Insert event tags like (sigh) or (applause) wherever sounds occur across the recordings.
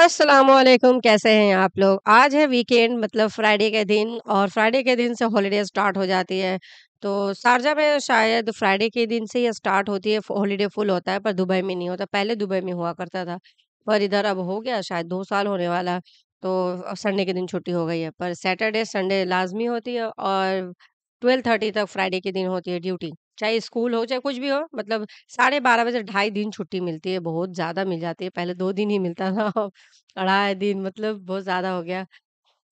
असलकुम कैसे हैं आप लोग आज है वीकेंड मतलब फ्राइडे के दिन और फ्राइडे के दिन से हॉलीडे स्टार्ट हो जाती है तो शारजा में शायद फ्राइडे के दिन से ही स्टार्ट होती है हॉलीडे फुल होता है पर दुबई में नहीं होता पहले दुबई में हुआ करता था पर इधर अब हो गया शायद दो साल होने वाला तो संडे के दिन छुट्टी हो गई है पर सैटरडे संडे लाजमी होती है और ट्वेल्व थर्टी तक फ्राइडे के दिन होती है ड्यूटी चाहे स्कूल हो चाहे कुछ भी हो मतलब साढ़े बारह बजे ढाई दिन छुट्टी मिलती है बहुत ज़्यादा मिल जाती है पहले दो दिन ही मिलता था अब दिन मतलब बहुत ज़्यादा हो गया।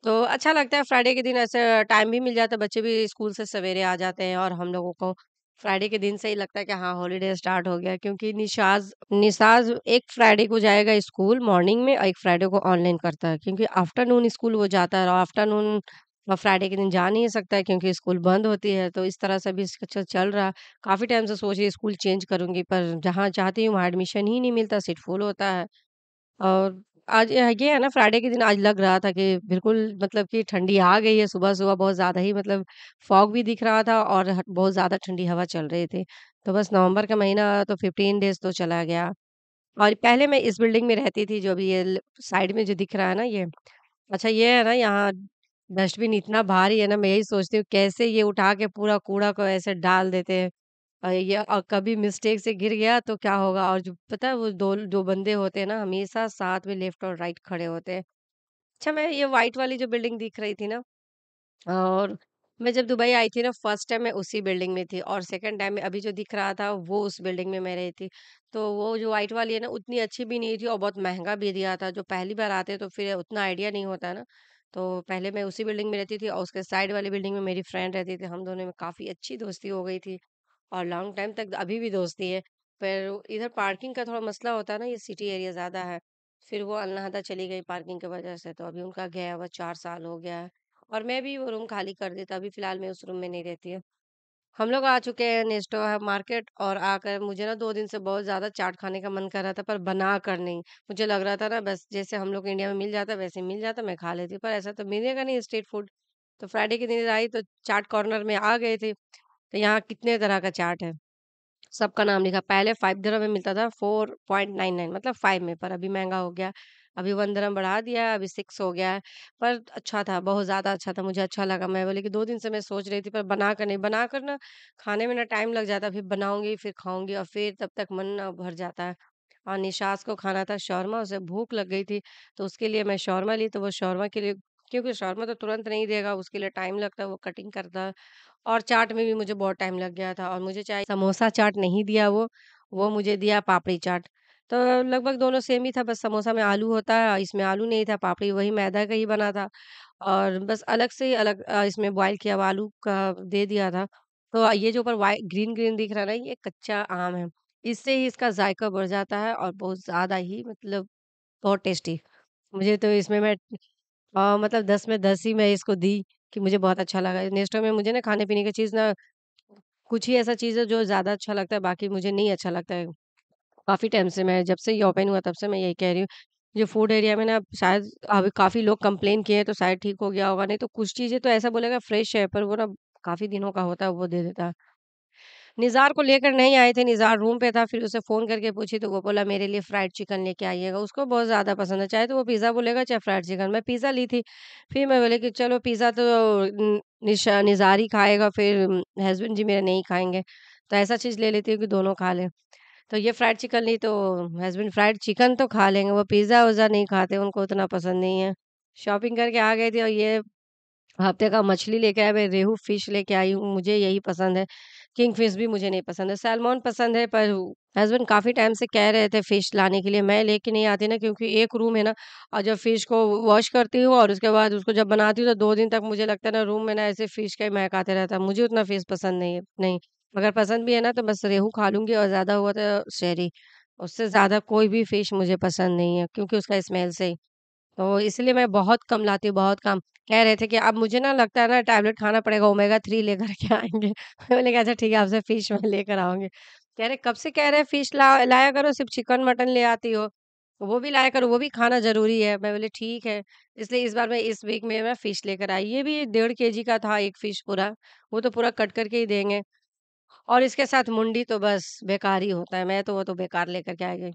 तो अच्छा लगता है फ्राइडे के दिन ऐसे टाइम भी मिल जाता है बच्चे भी स्कूल से सवेरे आ जाते हैं और हम लोगों को फ्राइडे के दिन से ही लगता है कि हाँ हॉलीडे स्टार्ट हो गया क्योंकि निशाज़ निशाज़ एक फ्राइडे को जाएगा स्कूल मॉर्निंग में और एक फ्राइडे को ऑनलाइन करता है क्योंकि आफ्टरनून स्कूल वो जाता है और आफ्टरनून और फ्राइडे के दिन जा नहीं सकता है क्योंकि स्कूल बंद होती है तो इस तरह से अभी इसका चल रहा काफ़ी टाइम से सोच रही स्कूल चेंज करूँगी पर जहाँ चाहती हूँ वहाँ एडमिशन ही नहीं मिलता सीट फुल होता है और आज ये है ना फ्राइडे के दिन आज लग रहा था कि बिल्कुल मतलब कि ठंडी आ गई है सुबह सुबह बहुत ज़्यादा ही मतलब फॉग भी दिख रहा था और बहुत ज़्यादा ठंडी हवा चल रही थी तो बस नवंबर का महीना तो फिफ्टीन डेज तो चला गया और पहले मैं इस बिल्डिंग में रहती थी जो अभी ये साइड में जो दिख रहा है ना ये अच्छा ये है ना यहाँ डस्टबिन इतना भारी है ना, मैं यही सोचती हूँ कैसे ये उठा के पूरा कूड़ा को ऐसे डाल देते हैं। अ, या कभी मिस्टेक से गिर गया तो क्या होगा और जो पता है वो दो जो बंदे होते हैं ना हमेशा साथ में लेफ्ट और राइट खड़े होते हैं। अच्छा मैं ये व्हाइट वाली जो बिल्डिंग दिख रही थी ना और मैं जब दुबई आई थी ना फर्स्ट टाइम मैं उसी बिल्डिंग में थी और सेकंड टाइम में अभी जो दिख रहा था वो उस बिल्डिंग में मैं रही थी। तो वो जो व्हाइट वाली है ना उतनी अच्छी भी नहीं थी और बहुत महंगा भी दिया था। जो पहली बार आते हैं तो फिर उतना आइडिया नहीं होता है ना। तो पहले मैं उसी बिल्डिंग में रहती थी और उसके साइड वाली बिल्डिंग में मेरी फ्रेंड रहती थी हम दोनों में काफ़ी अच्छी दोस्ती हो गई थी और लॉन्ग टाइम तक अभी भी दोस्ती है पर इधर पार्किंग का थोड़ा मसला होता है ना ये सिटी एरिया ज़्यादा है फिर वो अल्लाहदा चली गई पार्किंग की वजह से तो अभी उनका गया हुआ चार साल हो गया है और मैं भी वो रूम खाली कर देता अभी फ़िलहाल मैं उस रूम में नहीं रहती हूँ हम लोग आ चुके हैं नेस्टो है मार्केट और आकर मुझे ना दो दिन से बहुत ज़्यादा चाट खाने का मन कर रहा था पर बना कर नहीं मुझे लग रहा था ना बस जैसे हम लोग इंडिया में मिल जाता वैसे मिल जाता मैं खा लेती पर ऐसा तो मिलेगा नहीं स्ट्रीट फूड तो फ्राइडे के दिन आई तो चाट कॉर्नर में आ गए थे तो यहाँ कितने तरह का चाट है सबका नाम लिखा पहले फाइव दिरहम में मिलता था फोर पॉइंट नाइन नाइन मतलब फाइव में पर अभी महंगा हो गया अभी वंदनम बढ़ा दिया है अभी सिक्स हो गया है पर अच्छा था बहुत ज़्यादा अच्छा था मुझे अच्छा लगा मैं बोले कि दो दिन से मैं सोच रही थी पर बना कर नहीं बना कर ना खाने में ना टाइम लग जाता फिर बनाऊंगी फिर खाऊंगी और फिर तब तक मन ना भर जाता है और निशास को खाना था शौरमा उसे भूख लग गई थी तो उसके लिए मैं शौरमा ली तो वो शौरमा के लिए क्योंकि शौरमा तो तुरंत नहीं देगा उसके लिए टाइम लगता है वो कटिंग करता है और चाट में भी मुझे बहुत टाइम लग गया था और मुझे चाहे समोसा चाट नहीं दिया वो वो मुझे दिया पापड़ी चाट तो लगभग दोनों सेम ही था, बस समोसा में आलू होता है, इसमें आलू नहीं था, पापड़ी वही मैदा का ही बना था और बस अलग से अलग इसमें बॉयल किया हुआ आलू का दे दिया था। तो ये जो ऊपर वाइट ग्रीन ग्रीन दिख रहा है ना, ये कच्चा आम है। इससे ही इसका जायका बढ़ जाता है और बहुत ज़्यादा ही मतलब बहुत टेस्टी। मुझे तो इसमें मैं आ, मतलब दस में दस ही मैं इसको दी कि मुझे बहुत अच्छा लगा। नेक्स्ट में मुझे ना खाने-पीने की चीज़ ना कुछ ही ऐसा चीज़ है जो ज़्यादा अच्छा लगता है, बाकी मुझे नहीं अच्छा लगता है। काफ़ी टाइम से मैं जब से ये ओपन हुआ तब से मैं यही कह रही हूँ। जो फूड एरिया में ना शायद अभी काफ़ी लोग कंप्लेन किए हैं तो शायद ठीक हो गया होगा, नहीं तो कुछ चीज़ें तो ऐसा बोलेगा फ्रेश है पर वो ना काफ़ी दिनों का होता है वो दे देता निज़ार को लेकर नहीं आए थे, निज़ार रूम पे था फिर उसे फ़ोन करके पूछी तो वो बोला मेरे लिए फ्राइड चिकन लेके आइएगा, उसको बहुत ज़्यादा पसंद है, चाहे तो वो पिज़्ज़ा बोलेगा चाहे फ्राइड चिकन। मैं पिज़्ज़ा ली थी, फिर मैं बोले कि चलो पिज़्ज़ा तो निशा निज़ार ही खाएगा फिर हस्बैंड जी मेरे नहीं खाएंगे तो ऐसा चीज़ ले लेती हूँ कि दोनों खा लें। तो ये फ्राइड चिकन ली तो हस्बैंड फ्राइड चिकन तो खा लेंगे वो पिज़्ज़ा उज़्ज़ा नहीं खाते उनको उतना पसंद नहीं है शॉपिंग करके आ गए थे और ये हफ्ते का मछली लेके आए भाई रेहू फिश लेके आई हूँ मुझे यही पसंद है किंग फिश भी मुझे नहीं पसंद है सैलमोन पसंद है पर हस्बैंड काफ़ी टाइम से कह रहे थे फ़िश लाने के लिए मैं लेके नहीं आती ना क्योंकि एक रूम है ना और जब फ़िश को वॉश करती हूँ और उसके बाद उसको जब बनाती हूँ तो दो दिन तक मुझे लगता है ना रूम में ना ऐसे फ़िश का ही महक आते रहता है मुझे उतना फ़िश पसंद नहीं है नहीं अगर पसंद भी है ना तो बस रेहू खा लूँगी और ज़्यादा हुआ तो शेरी। उससे ज़्यादा कोई भी फ़िश मुझे पसंद नहीं है क्योंकि उसका स्मेल से ही। तो इसलिए मैं बहुत कम लाती हूँ, बहुत कम। कह रहे थे कि अब मुझे ना लगता है ना टैबलेट खाना पड़ेगा ओमेगा थ्री लेकर के आएंगे (laughs) मैं बोले कि अच्छा ठीक है आपसे फ़िश मैं लेकर आऊँगी। कह रहे कब से कह रहे हैं फ़िश ला लाया करो सिर्फ़ चिकन मटन ले आती हो। वो भी लाया करो वो भी खाना ज़रूरी है। मैं बोले ठीक है। इसलिए इस बार मैं इस वीक में मैं फ़िश लेकर आई। ये भी डेढ़ के का था एक फ़िश पूरा। वो तो पूरा कट करके ही देंगे। और इसके साथ मुंडी तो बस बेकार ही होता है मैं तो वो तो बेकार लेकर के आ गई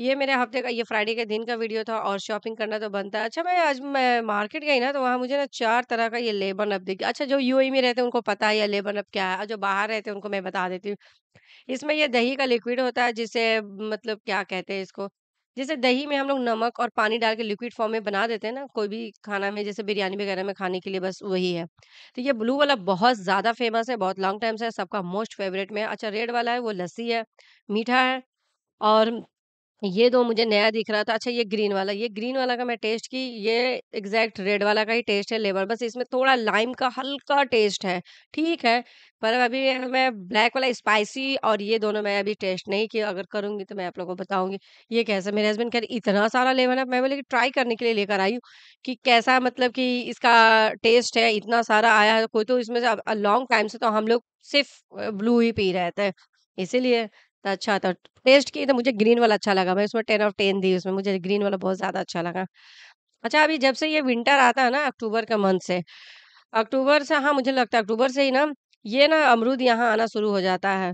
ये मेरे हफ्ते का ये फ्राइडे के दिन का वीडियो था और शॉपिंग करना तो बनता है अच्छा मैं आज मैं मार्केट गई ना तो वहाँ मुझे ना चार तरह का ये लेबन अप दिख अच्छा जो यूएई में रहते हैं उनको पता है ये लेबन अप क्या है और जो बाहर रहते हैं उनको मैं बता देती हूँ इसमें ये दही का लिक्विड होता है जिसे मतलब क्या कहते हैं इसको जैसे दही में हम लोग नमक और पानी डाल के लिक्विड फॉर्म में बना देते हैं ना कोई भी खाना में जैसे बिरयानी वगैरह में खाने के लिए बस वही है तो ये ब्लू वाला बहुत ज़्यादा फेमस है बहुत लॉन्ग टाइम से है सबका मोस्ट फेवरेट में अच्छा रेड वाला है वो लस्सी है मीठा है और ये दो मुझे नया दिख रहा था अच्छा ये ग्रीन वाला ये ग्रीन वाला का मैं टेस्ट की ये एग्जैक्ट रेड वाला का ही टेस्ट है लेबर बस इसमें थोड़ा लाइम का हल्का टेस्ट है ठीक है पर अभी मैं ब्लैक वाला स्पाइसी और ये दोनों मैं अभी टेस्ट नहीं किया अगर करूँगी तो मैं आप लोगों को बताऊँगी ये कैसा मेरे हस्बैंड कह रहे इतना सारा लेवन है मैं बोले कि ट्राई करने के लिए लेकर आई हूँ कि कैसा मतलब कि इसका टेस्ट है इतना सारा आया है कोई तो इसमें से लॉन्ग टाइम से तो हम लोग सिर्फ ब्लू ही पी रहे थे इसीलिए तो अच्छा था टेस्ट की तो मुझे ग्रीन वाला अच्छा लगा मैं उसमें टेन ऑफ टेन दी उसमें मुझे ग्रीन वाला बहुत ज़्यादा अच्छा लगा अच्छा अभी जब से ये विंटर आता है ना अक्टूबर का मंथ से अक्टूबर से हाँ मुझे लगता है अक्टूबर से ही ना ये ना अमरूद यहाँ आना शुरू हो जाता है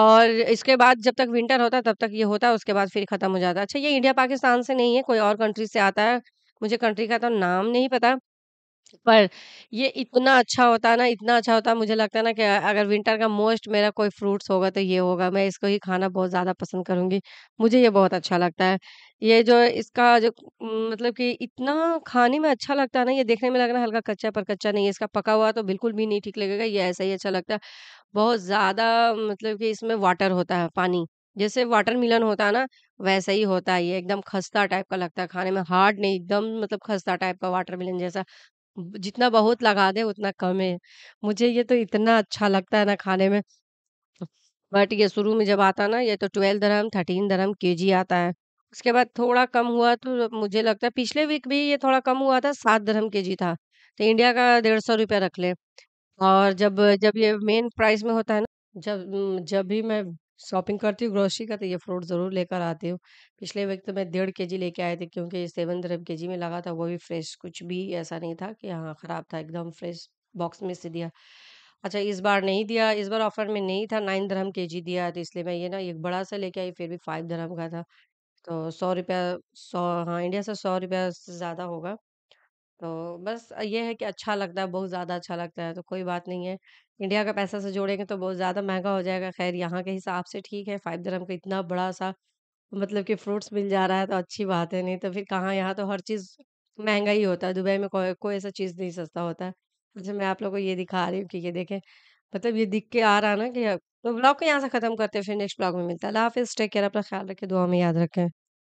और इसके बाद जब तक विंटर होता है तब तक ये होता है उसके बाद फिर ख़त्म हो जाता है अच्छा ये इंडिया पाकिस्तान से नहीं है कोई और कंट्री से आता है मुझे कंट्री का तो नाम नहीं पता पर ये इतना अच्छा होता है ना, इतना अच्छा होता है मुझे लगता है ना कि अगर विंटर का मोस्ट मेरा कोई फ्रूट्स होगा तो ये होगा, मैं इसको ही खाना बहुत ज़्यादा पसंद करूँगी। मुझे ये बहुत अच्छा लगता है। ये जो इसका जो मतलब कि इतना खाने में अच्छा लगता है ना, ये देखने में लग रहा है हल्का कच्चा पर कच्चा नहीं है, इसका पका हुआ तो बिल्कुल भी नहीं ठीक लगेगा, ये ऐसा ही अच्छा लगता है। बहुत ज़्यादा मतलब कि इसमें वाटर होता है, पानी। जैसे वाटर मिलन होता है ना, वैसा ही होता है ये, एकदम खस्ता टाइप का लगता है खाने में, हार्ड नहीं एकदम मतलब खस्ता टाइप का वाटर मिलन जैसा। जितना बहुत लगा दे उतना कम है। मुझे ये तो इतना अच्छा लगता है ना खाने में। बट ये शुरू में जब आता है ना ये तो 12 थर्टीन 13 के जी आता है। उसके बाद थोड़ा कम हुआ तो मुझे लगता है पिछले वीक भी ये थोड़ा कम हुआ था 7 के जी था। तो इंडिया का डेढ़ सौ रुपया रख ले और जब जब ये मेन प्राइस में होता है ना जब जब भी मैं शॉपिंग करती हूँ ग्रोसरी का तो ये फ्रूट ज़रूर लेकर आती हूँ। पिछले वक्त तो मैं डेढ़ केजी लेके आए थे क्योंकि 7 के जी में लगा था वो भी फ्रेश, कुछ भी ऐसा नहीं था कि हाँ ख़राब था एकदम फ्रेश बॉक्स में से दिया। अच्छा इस बार नहीं दिया, इस बार ऑफ़र में नहीं था नाइन धर्म के जी दिया तो इसलिए मैं ये ना एक बड़ा-सा लेके आई फिर भी फाइव धर्म का था। तो सौ रुपया सौ हाँ, इंडिया से रुपया से ज़्यादा होगा। तो बस ये है कि अच्छा लगता है, बहुत ज़्यादा अच्छा लगता है, तो कोई बात नहीं है। इंडिया का पैसा से जोड़ेंगे तो बहुत ज़्यादा महंगा हो जाएगा, ख़ैर यहाँ के हिसाब से ठीक है, फाइव धर्म का इतना बड़ा-सा मतलब कि फ्रूट्स मिल जा रहा है तो अच्छी बात है, नहीं तो फिर कहाँ यहाँ तो हर चीज़ महंगा ही होता है, दुबई में कोई कोई ऐसा चीज़ नहीं सस्ता होता है। अच्छा मैं आप लोगों को ये दिखा रही हूँ कि ये देखें, मतलब ये दिख के आ रहा है ना कि तो ब्लॉग को यहाँ से ख़त्म करते हैं, फिर नेक्स्ट ब्लॉग में मिलता है। अल्लाह हाफ़िज़, टेक केयर, अपना ख़्याल रखें, दुआ में याद रखें।